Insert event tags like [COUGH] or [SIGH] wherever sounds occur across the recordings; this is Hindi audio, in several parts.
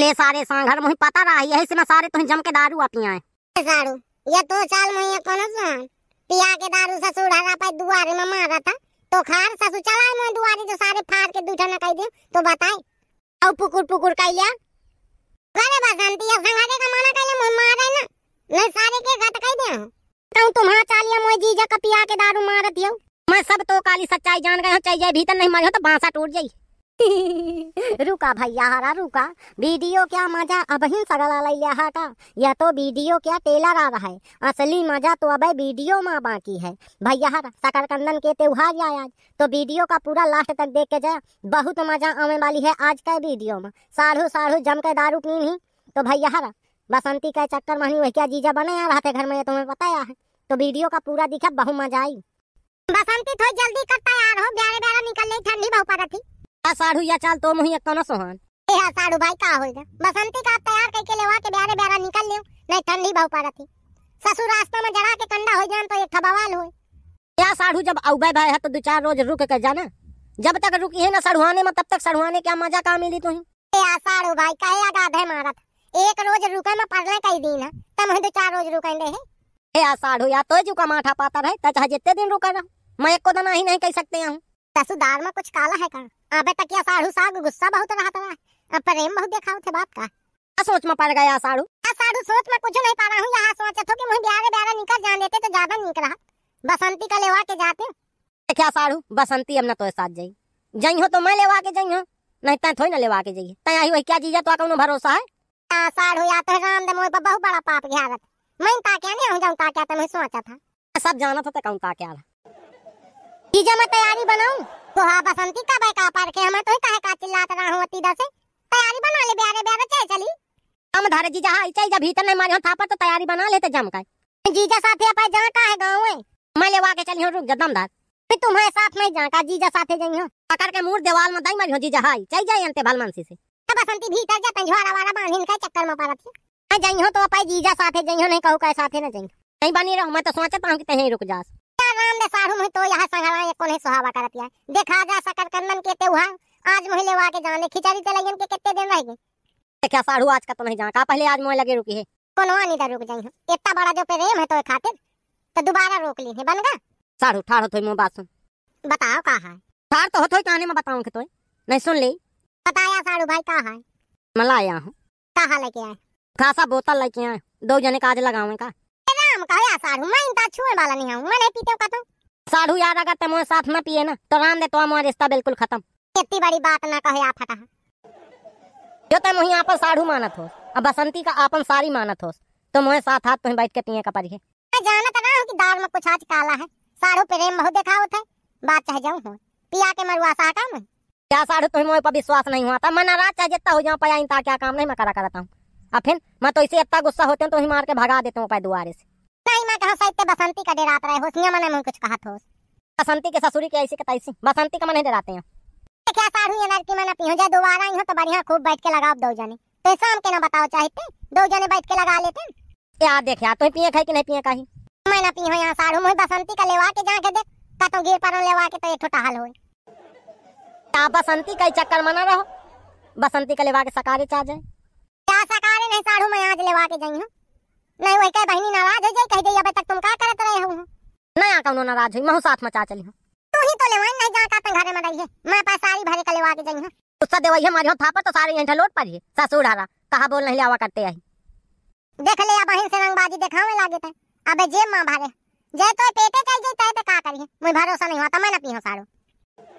ले सारे सांघर मुही पता रहा है ऐसे में सारे तुम जम के दारू आ पियाए दारू ये तो साल मुही कोनो सुन पिया के दारू ससुर हरा पाई दुआरे में मारा था तो खार ससु चलाए मुही दुआरे जो सारे फाड़ के दूठा ना कह दियो तो बताए औ पुकुर पुकुर कह लिया अरे बसंती अब संघारे का माना कह ले मुही मारे ना मैं सारे के घट कह दे कहूं तो तुम्हारा चालिया मुही जीजा का पिया के दारू मारत यो मैं सब तो काली सच्चाई जान गए हो चाहिए भीतर नहीं मारे हो तो बांसा टूट जाई [LAUGHS] रुका भैया हरा रुका वीडियो क्या मजा अब ही सगला लैया का यह तो वीडियो क्या टेलर आ रहा है असली मजा तो अब वीडियो माँ बाकी है भैया हरा सकरकंदन के त्योहार या आज तो वीडियो का पूरा लास्ट तक देख के जाए बहुत मजा आने वाली है आज का वीडियो में साढ़ू साढ़ू जम के दारू पी नहीं तो भैया हरा बसंती का चक्कर मानी वही क्या जीजा बने आ रहा थे घर में तुम्हें बताया है तो वीडियो का पूरा दिखा बहुत मजा आई बसंती थोड़ी जल्दी करता यार हो ब्यारे ब्यारे निकल रही ठंडी बहुत पड़ रही आ साढ़ू या चाल तो मुही कौनो सोहन ए हा साढ़ू भाई का होएगा बसंती का तैयार करके लेवा के बेरे बेरा निकल लियो नहीं ठंडी बहु पड़ती ससुर रास्ता में जरा के कंडा हो जान तो एक ठबावाल होई या साढ़ू जब औबे भाई है तो दो चार रोज रुक के जाना जब तक रुकी है ना सड़ुआने में तब तक सड़ुआने क्या मजा का मिली तुही ए आ हाँ, साढ़ू भाई काहे आगाध है मारत एक रोज रुके में पड़ले कई दिन है तम दो चार रोज रुकेंगे है ए आ हाँ, साढ़ू या तो जुका माठा पाता रहे तच जितने दिन रुका रहा मैं एको दना तो ही नहीं कह सकते हूं ससुदार में कुछ काला है का अबे तकिया साढ़ू साग गुस्सा बहुत रहा था अब प्रेम बहुत देखाओ थे बाप का सोच में पड़ गया साड़ू साड़ू सोच में कुछ नहीं पा रहा हूँ यहाँ सोचे तो कि मुझे ब्यारे ब्यारे निकल जान लेते तो ज्यादा निक रहा बसंती का लेवा के जाते क्या साड़ू बसंती अब ना तो साथ जाई जाई हो तो मैं लेवा के जाई हो नहीं तय थोड़ी ना लेवा के जाइए तय आई वही क्या चीज है तो कोनो भरोसा है साड़ू या तो राम दे मोह पर बहुत बड़ा पाप घियारत मैं ता ताके नहीं हूं जाऊं ता क्या तुम्हें तो सोचा था सब जाना था तो कौन ताके आला जीजा मैं तैयारी बनाऊं तो हां बसंती का बैका पार के हमें तो ही कहे का चिल्लात रहा हूं अतीदा से तैयारी बना ले बेरे बेरे चल चली हम धरे जीजा हाई चल जा भीतर नहीं मारे था पर तो तैयारी बना लेते जम का जीजा साथे अपन जहां का है गांव में मैं लेवा के चली हूं रुक जा दमदार फिर तुम्हारे साथ नहीं का जीजा साथे जाई हूं पकड़ के मुंह दीवाल में दई मारियो जीजा हाई चल जाई अंत भलमन से तो बसंती भीतर जा पंजवारा वाला बांधिन का चक्कर में पड़त है जाई हूं तो अपन जीजा साथे जाई हूं नहीं कहू का साथे ना जाई नहीं बनी रहो मैं तो सोचत हूं कि तहीं रुक जास राम रे साढ़ू में तो यहाँ संगरा ये कोने सुहावा करतिया देखा जा सकत कन्नन के तेवा आज मोहे लेवा के जाने खिचड़ी चलाइयन तो के कितने दिन रह गए देखा साढ़ू आज का तो नहीं जान का पहले आज मोहे लगे रुकी है कोनो आनी दा रुक जाई हम इतना बड़ा जो प्रेम है तो खातिर तो दोबारा रोक ली है बन गा साढ़ू ठाड़ होतो मो बात सुन बताओ का है ठाड़ तो होतो कहानी में बताऊं के तो नहीं सुन ली बताया साढ़ू भाई का है मैं लाया हूं का लेके आए खासा बोतल लेके आए दो जने काज लगावे का हम कहे साढ़ू मैं इंता छुए वाला नहीं हूं मैं नहीं पीते का तो साढ़ू याद आगा तमो साथ में पिए ना तो राम दे तो हमारा रिश्ता बिल्कुल खत्म इतनी बड़ी बात ना कहे आ फटा जो तुम वहीं आपन साढ़ू मानत हो अब बसंती का आपन सारी मानत हो तो मोहे साथ हाथ तुम्हें बैठ के पिए का परिए मैं जानत ना हूं कि दाल में कुछ आज काला है साढ़ू प्रेम बहुत देखा होत है बात चाह जाऊं हूं पिया के मरवा सा काम क्या साढ़ू तुम्हें मोहे पर विश्वास नहीं हुआ था मैं नाराज चाहे जत्ता हो जाऊं पाया इन क्या काम नहीं मैं करा करता हूं अब फिर मैं तो इसे इतना गुस्सा होते हूँ तो ही मार के भगा देता हूं पाए दुआरे से कहाँ साइड पे बसंती का डेरात रहे होशिया मन में कुछ कहा ठोस बसंती के ससुरी के ऐसी का तैसी बसंती का मन डराते हैं क्या साढ़ू अनार की मन अपनी हो जाए दोबारा आई तो बढ़िया खूब बैठ के लगाओ दो जने तो शाम के ना बताओ चाहते दो जने बैठ के लगा लेते क्या देख यार पिए खाई कि नहीं पिए कहीं मैं ना पी यहाँ साढ़ू मुझे बसंती का लेवा के जाके देख का तो गिर पर लेवा के तो एक ठोटा हल हो बसंती का चक्कर मना रहो बसंती का लेवा के सकारे चाह जाए क्या सकारे नहीं साढ़ू मैं आज लेवा के जाई हूँ नहीं वही कह बहनी नाराज हो जाई कह दे अबे तक तुम का करत रहे हो आ कौनो नाराज हुई मैं साथ मचा चली हूं तू ही तो लेवान नहीं जा का घर में रही है मैं पास सारी भरे के लेवा के जई हूं गुस्सा देवई है मारियो थापर तो सारी एंठा लोट पड़ी ससुर हारा कहा बोल नहीं लावा करते आई देख ले बहन से रंगबाजी दिखावे लागे थे अबे जे मां भरे जे तो पेटे चल जाई तो का करिए मैं भरोसा नहीं होता मैं ना पीहूं सारो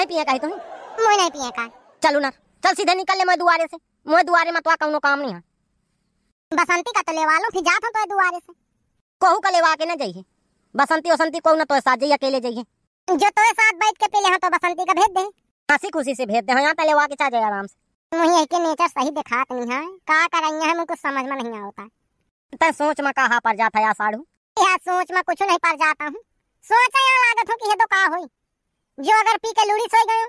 आई पिए कही तो मैं नहीं पिए का चलो ना चल सीधे निकल ले मैं दुआरे से मैं दुआरे तो कहनो काम नहीं है बसंती का तो लेवा लो फिर जात हो तो दुआरे से कोहू का लेवा के ना जाइए बसंती वसंती कोहू ना तो साथ जाइए अकेले जाइए जो तो साथ बैठ के पहले हाँ तो बसंती का भेज दे हंसी खुशी से भेज दे हाँ यहाँ तो लेवा के चाह जाए आराम से वही के नेचर सही दिखात नहीं है का कराइया हम मुझको समझ में नहीं आता तय तो सोच में कहा पर जाता या साढ़ू यहाँ सोच में कुछ नहीं पर जाता हूँ सोच यहाँ लागत हो कि ये तो का हुई जो अगर पी के लूड़ी सोई गयो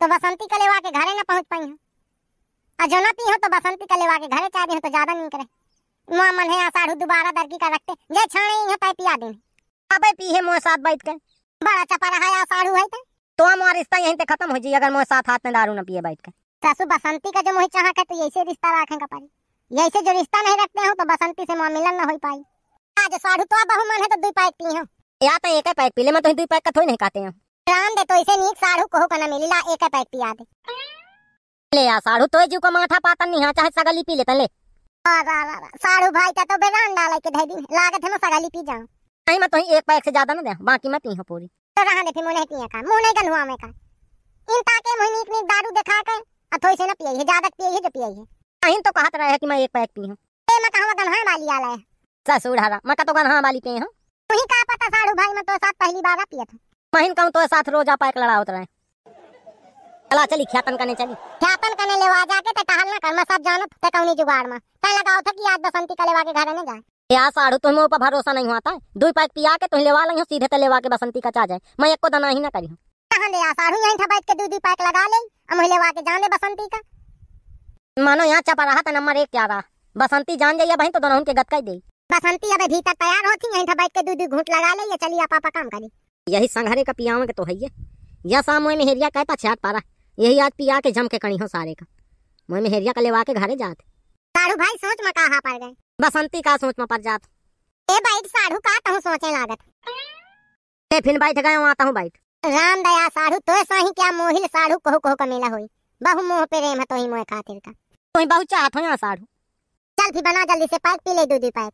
तो बसंती का लेवा के घरे न पहुँच पाई हूँ आ जौना पी हो तो बसंती का लेवा के घरे चाह दी हो तो ज्यादा नहीं करे मुआ मन है आषाढ़ दोबारा दरकी का रखते जे छाणे ही हो तय पिया दिन अबे पी है मुआ साथ बैठ के बड़ा चपा रहा है आषाढ़ है तो तो मोर रिश्ता यहीं पे खत्म हो जी अगर मोर साथ हाथ में दारू ना पिए बैठ के सासू बसंती तो का जो मोहि चाहक है तो ऐसे रिश्ता रखे रखेंगे पारी ऐसे जो रिश्ता नहीं रखते हो तो बसंती से मुआ मिलन ना हो पाई आज साढ़ू तो बहु मन है तो दो पैक पी हो या तो एक पैक पी ले मैं तो दो पैक का थोड़ी नहीं खाते हैं राम दे तो इसे नीक साढ़ू कहो का ना मिली ला एक पैक पिया दे ले आ साड़ू तो जीव को माथा पाता नहीं हां चाहे सगली पी लेता ले साड़ू भाई का तो बेरान डाल के धई दिन लागत है मैं सगली पी जाऊं नहीं मैं तो एक पैक से ज्यादा ना दे बाकी मैं पी हूं पूरी तो रहा दे फिर मुने पिए का मुने गलुआ मैं का इन ताके मुने नीक नीक दारू दिखा के आ थोई से ना पिए है ज्यादा पिए है जो पिए है कहीं तो कहत रहे है कि मैं एक पैक पी हूं ए मैं कहवा गनहा वाली आला है ससुर हरा मैं का तो गनहा वाली पी हूं तू ही का पता साड़ू भाई मैं तो साथ पहली बार पिए था महीन कहूं तो साथ रोजा पैक लड़ावत रहे चला चली ख्यातन करने चली जतन कने लेवा जाके त कहल ना कर मैं सब जानत त कौनी जुगाड़ में त लगाओ था कि आज बसंती का लेवा के घर ने जाए या साड़ू तुम्हें ऊपर भरोसा नहीं होता दुई पैक पिया के तुम लेवा लई सीधे त लेवा के बसंती का चा जाए मैं एको दना ही ना करी कहां ले या साड़ू यहीं बैठ के दू दुई पैक लगा ले अब मैं लेवा के जाने बसंती का मानो यहां चपा रहा था नंबर 1 क्या रहा बसंती जान जाइए भाई तो दोनों के गतकाई दे बसंती अबे भीतर तैयार होती यहीं बैठ के दूध घूंट लगा ले या चलिए पापा काम करी यही संघरे का पियावे के तो है ये या सामने में हेरिया कहता छाट पारा यही आज पिया के जम के कणी हो सारे का मुहे में हेरिया का लेवा के घरे जात साढ़ू भाई सोच में कहा पड़ गए बसंती का सोच में पड़ जात ए बैठ साढ़ू का कहूं सोचे लागत ते फिन बैठ गए आता हूं बैठ राम दया साढ़ू तो सही क्या मोहिल साढ़ू कहू कहू कमेला मेला होई बहु मोह पे रेम तो ही मोह खातिर का तो बहु चाहत हो साढ़ू चल फिर बना जल्दी से पैक पी ले दूधी पैक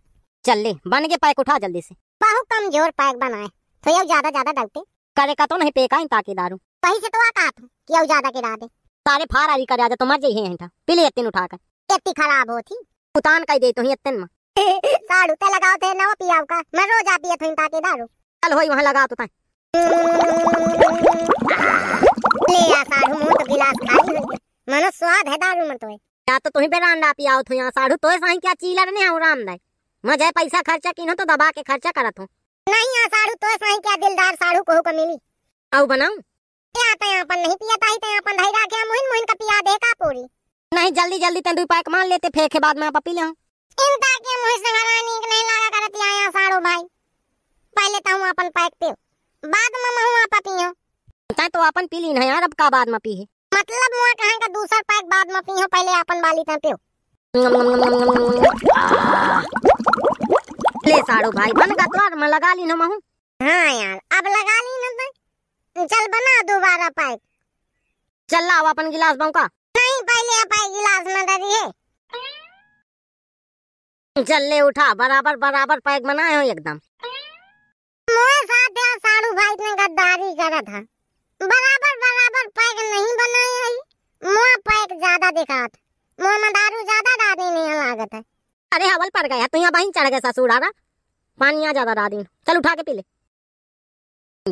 चल ले बन के पैक उठा जल्दी से बहु कमजोर पैक बनाए तो ये ज्यादा ज्यादा डलती करे का तो नहीं पेका इन ताकि दारू कहीं से तो आ का तू क्यों ज्यादा गिरा दे सारे फारा भी कर आजा तो मर जाई हैं था पीले इतने उठा कर इतनी खराब हो थी उतान का दे तो ही इतने में [LAUGHS] साड़ू ते लगाओ ते नवा पियाव का मैं रोज आ पियत हूं ताकि दारू चल होई वहां लगा तो ता ले आ साड़ू मुंह तो गिलास खाली मन स्वाद है दारू में तो या तो तुही बेरांडा पियाओ थो यहां साड़ू तोय साई क्या चीलर ने राम हाँ, रामदाई मजे पैसा खर्चा किनो तो दबा के खर्चा करत हूं नहीं यहाँ साड़ू तो साई क्या दिलदार साड़ू कोहू का मिली आऊ बनाऊ या तो यहाँ पर नहीं पिया ताई तो यहाँ पर धैरा के मोहिन मोहिन का पिया देखा पूरी नहीं जल्दी जल्दी तें दुई पैक मान लेते फेंक के बाद में आप पी लें इन ता के मोहिन से घरानी के नहीं लगा करत आया साड़ू भाई पहले त तो हूं अपन पैक पियो बाद में मैं हूं आप पियो तै तो अपन पी ली है यार अब का बाद में पी है मतलब मुआ कहां का दूसरा पैक बाद में पी पहले अपन वाली तै पियो ले साड़ो भाई बन का द्वार तो, में लगा ली ना महू हां यार अब लगा ली ना तो चल बना दोबारा पाइप चल ला अपन गिलास बाऊ का नहीं पहले अपाई गिलास में डरी है चल ले उठा बराबर बराबर पाइप बनाए हो एकदम मोए साथ या साड़ू भाई ने गद्दारी करा था बराबर बराबर पाइप नहीं बनाए है मोए पाइप ज्यादा दिखात मोए में दारू ज्यादा डालने नहीं लागत है अरे हवल पड़ गया तू यहाँ वहीं चढ़ गया ससुर हरा पानी आ ज्यादा दिन चल उठा के पी ले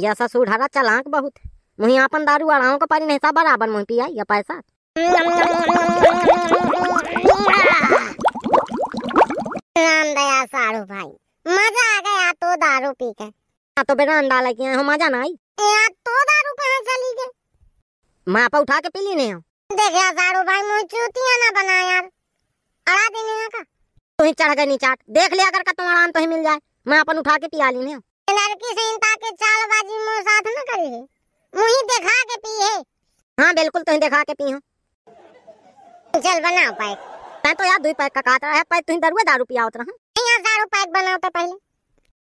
यह ससुर हरा चलाक बहुत मुही अपन दारू अड़ाओं का पानी नहीं बराबर मुही पिया या पैसा सारू भाई मजा आ गया तो दारू पी के तो बेरा अंडा लगी हम मजा ना आई तो दारू कहाँ चली गई माँ पा उठा के पी ली नहीं हो देखा सारू भाई मुझे चूतिया ना बना यार तुही चढ़ गए नीचा देख लिया कर तुम आराम तो ही मिल जाए मैं अपन उठा के पिया ली लड़की से इनता के चालबाजी बाजी साथ न करे है मुही देखा के पी है हां बिल्कुल तो ही देखा के पी हूं चल बना पैक मैं तो यार दो पैक का काटा है पैक तू तो ही दारू दारू पिया उतरा हूं यहां दारू पैक बनाओ तो पहले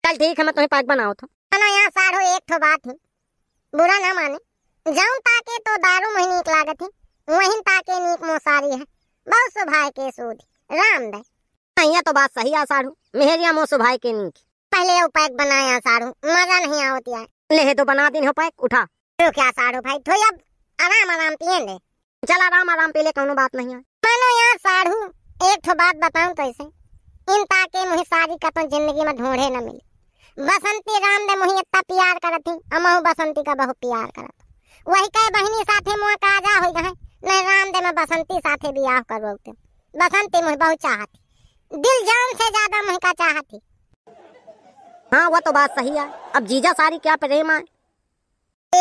चल ठीक है मैं तुम्हें तो पैक बनाओ तो बना हाँ, यहां साढ़ो एक तो बात है बुरा ना माने जाऊं ताके तो दारू महीने लागत है वहीं ताके नीक मोसारी है बहुत सुभाय के सूद राम दे यहाँ तो बात सही आसारू मेहरिया मोसु भाई के नीक पहले वो पैक बनाया आसारू मजा नहीं आवती है ले तो बना दिन हो पैक उठा तो क्या सारू भाई तो अब आराम आराम पिए ले चल आराम आराम पी ले कोनो बात नहीं है मानो यार सारू एक तो बात बताऊं तो ऐसे इन ताके मुझे सारी कतो जिंदगी में ढूंढे न मिले बसंती राम ने मुझे इतना प्यार करत थी अमहू बसंती का बहुत प्यार करत वही कहे बहनी साथे मुआ काजा हो गए नहीं राम दे में बसंती साथे बियाह करवाते बसंती मुझे बहुत चाहती दिल जान से ज्यादा महका चाहती हाँ वो तो बात सही है अब जीजा सारी क्या प्रेम है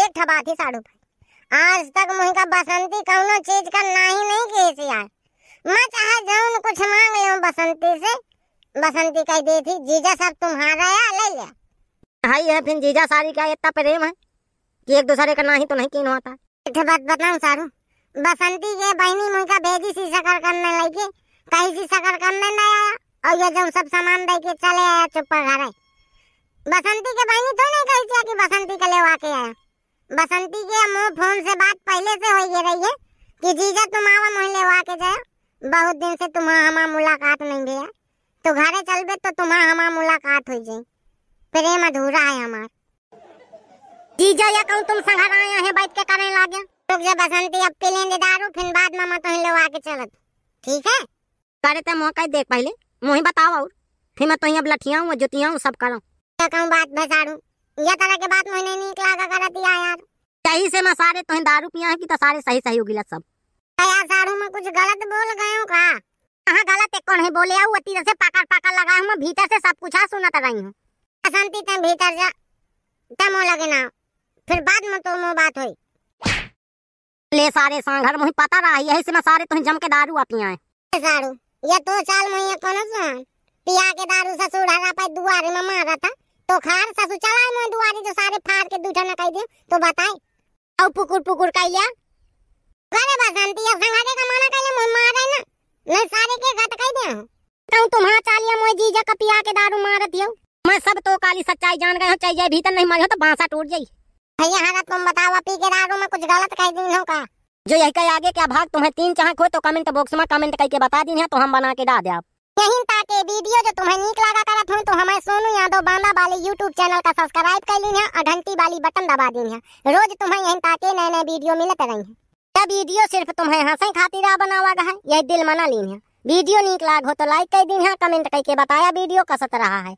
एक ठबा थी साड़ू भाई आज तक मुहका बसंती कौन चीज का ना ही नहीं की थी यार मैं चाहे जाऊन कुछ मांग ले बसंती से बसंती कह दी थी जीजा सब तुम्हारा है ले ले हाई है फिर जीजा सारी का इतना प्रेम है कि एक दूसरे का ना ही तो नहीं कीन होता बात बताऊं सारू बसंती ये बहनी मुहका भेजी सी सकर करने लगी कहीं से सकर करने नहीं आया और ये जो सब सामान दे के चले आया चुप घर है बसंती के बहनी तो नहीं कही थी कि बसंती के लिए आके आया बसंती के मुंह फोन से बात पहले से हो गई रही है कि जीजा तुम आवा मोह ले आके जाए बहुत दिन से तुम्हारा हमारा मुलाकात नहीं गया तो घर चल बे तो तुम्हारा हमारा मुलाकात हो जाए प्रेम अधूरा है हमारा जीजा या कहूँ तुम संघर आया है बैठ के करने लागे तो जब बसंती अब पी लेंगे दारू फिर बाद मामा तो ले आके चलत ठीक है करे ते मौका कह देख पहले मोही बताओ और फिर मैं तो अब लठिया हूँ जोतिया हूँ सब करूँ कहूँ बात भसाड़ू ये तरह के बात मैंने नहीं लागा कर दिया यार सही से मैं सारे तुहे तो दारू पिया है कि तो सारे सही सही उगिला सब यार साड़ू में कुछ गलत बोल गए का कहाँ गलत है कौन है बोले आऊ अतीर से पाकर पाकर लगा हूँ भीतर से सब कुछ हाँ सुनत रही हूँ शांति ते भीतर जा तमो लगे ना फिर बाद में तो मो बात हुई ले सारे सांघर मुही पता रहा यही से मैं सारे तुम तो जम के दारू आ पिया है साड़ू ये तो चाल में कोनो सुहान पिया के दारू ससुर हरा पाए दुआरे में मारा था तो खार ससुर चला मैं दुआरे जो सारे फाड़ के दूठा ना कह दियो तो बताए औ पुकुर पुकुर कह लिया अरे बसंती अब संघारे का माना कह ले मैं मारे ना मैं सारे के गत कह दिया तो हां चालिया मोय जीजा का पिया के दारू मार दियो मैं सब तो काली सच्चाई जान गए हो चाहिए भीतर नहीं मारे हो तो बांसा टूट जाई भैया हां तुम बताओ पी के दारू में कुछ गलत कह दी हो का जो यही आगे क्या भाग तुम्हें तीन चाहक हो तो कमेंट बॉक्स में कमेंट करके बता दी है तो हम बना के डा दे यही ताके वीडियो जो तुम्हें नीक लगा कर तो हमारे सोनू यादव बांदा वाले यूट्यूब चैनल का सब्सक्राइब कर ली है और घंटी वाली बटन दबा दी है रोज तुम्हें यही ताके नए नए वीडियो मिलते रही है तब वीडियो सिर्फ तुम्हें हंसे खातिर हुआ है यही दिल मना ली है वीडियो नीक लाग हो तो लाइक कर दी है कमेंट करके बताया वीडियो कसत रहा है